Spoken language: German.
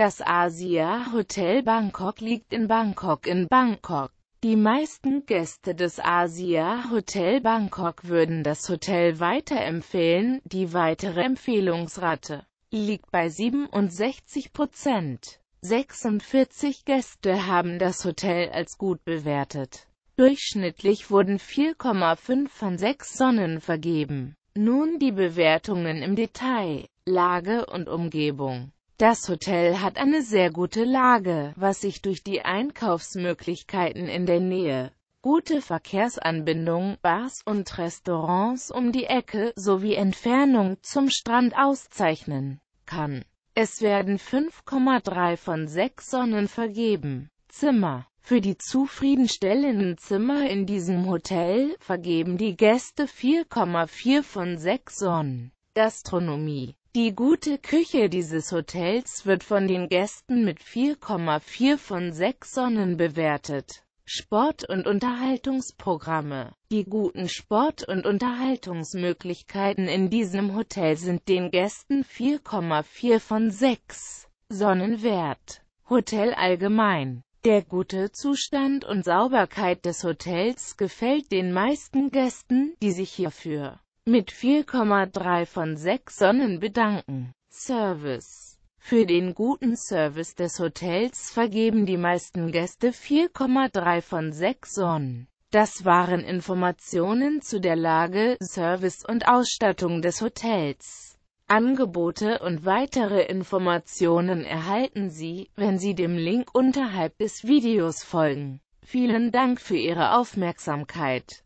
Das Asia Hotel Bangkok liegt in Bangkok in Bangkok. Die meisten Gäste des Asia Hotel Bangkok würden das Hotel weiterempfehlen, die weitere Empfehlungsrate liegt bei 67 Prozent. 46 Gäste haben das Hotel als gut bewertet. Durchschnittlich wurden 4,5 von 6 Sonnen vergeben. Nun die Bewertungen im Detail, Lage und Umgebung. Das Hotel hat eine sehr gute Lage, was sich durch die Einkaufsmöglichkeiten in der Nähe, gute Verkehrsanbindung, Bars und Restaurants um die Ecke sowie Entfernung zum Strand auszeichnen kann. Es werden 5,3 von 6 Sonnen vergeben. Zimmer für die zufriedenstellenden Zimmer in diesem Hotel vergeben die Gäste 4,4 von 6 Sonnen. Gastronomie die gute Küche dieses Hotels wird von den Gästen mit 4,4 von 6 Sonnen bewertet. Sport- und Unterhaltungsprogramme Die guten Sport- und Unterhaltungsmöglichkeiten in diesem Hotel sind den Gästen 4,4 von 6 Sonnen wert. Hotel allgemein Der gute Zustand und Sauberkeit des Hotels gefällt den meisten Gästen, die sich hierfür mit 4,3 von 6 Sonnen bedanken. Service für den guten Service des Hotels vergeben die meisten Gäste 4,3 von 6 Sonnen. Das waren Informationen zu der Lage, Service und Ausstattung des Hotels. Angebote und weitere Informationen erhalten Sie, wenn Sie dem Link unterhalb des Videos folgen. Vielen Dank für Ihre Aufmerksamkeit.